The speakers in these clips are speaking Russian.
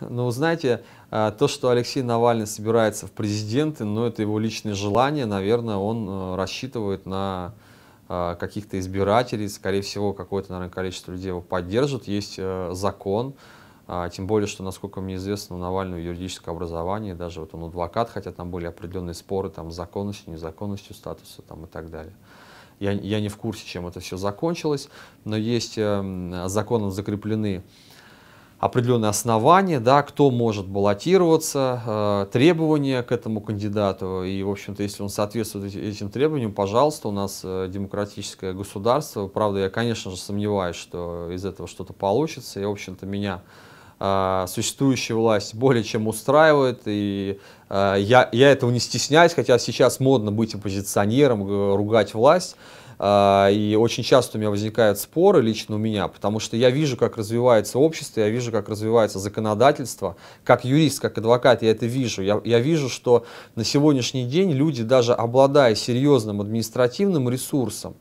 Ну, знаете, э, то, что Алексей Навальный собирается в президенты, ну, это его личное желание, наверное, он э, рассчитывает на э, каких-то избирателей, скорее всего, какое-то, наверное, количество людей его поддержит, есть закон, тем более, что, насколько мне известно, у Навального юридическое образование, даже вот он адвокат, хотя там были определенные споры там, с законностью, незаконностью статуса там, и так далее. Я, я не в курсе, чем это все закончилось, но есть эм, законом закреплены определенные основания, да, кто может баллотироваться, э, требования к этому кандидату. И, в общем-то, если он соответствует этим требованиям, пожалуйста, у нас э, демократическое государство. Правда, я, конечно же, сомневаюсь, что из этого что-то получится. И, в общем-то, меня э, существующая власть более чем устраивает. И э, я, я этого не стесняюсь, хотя сейчас модно быть оппозиционером, ругать власть. А, и очень часто у меня возникают споры лично у меня, потому что я вижу, как развивается общество, я вижу, как развивается законодательство. Как юрист, как адвокат я это вижу. Я, я вижу, что на сегодняшний день люди, даже обладая серьезным административным ресурсом,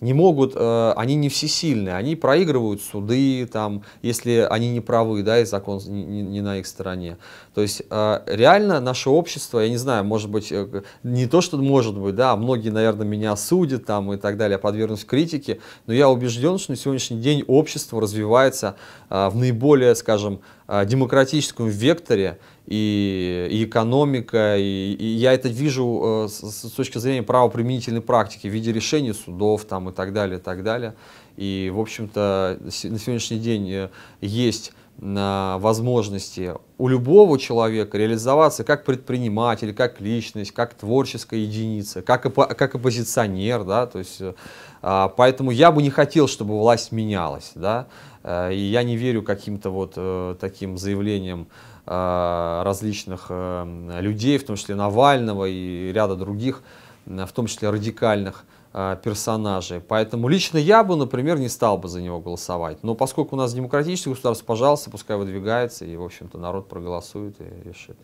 не могут, э, они не всесильны, они проигрывают суды, там, если они не правы, да, и закон не, на их стороне. То есть э, реально наше общество, я не знаю, может быть, э, не то, что может быть, да, а многие, наверное, меня судят там и так далее, подвергнусь критике, но я убежден, что на сегодняшний день общество развивается в наиболее, скажем, а, демократическом векторе и, и экономика, и, и я это вижу э, с, с точки зрения правоприменительной практики в виде решений судов там, и так далее, и так далее. И, в общем-то, на сегодняшний день э, есть возможности у любого человека реализоваться как предприниматель, как личность, как творческая единица, как, опо как оппозиционер, да, то есть, а, поэтому я бы не хотел, чтобы власть менялась, да, а, и я не верю каким-то вот а, таким заявлениям а, различных а, людей, в том числе Навального и ряда других, а, в том числе радикальных, а, а, персонажей, Поэтому лично я бы, например, не стал бы за него голосовать. Но поскольку у нас демократическое государство, пожалуйста, пускай выдвигается, и, в общем-то, народ проголосует и решит.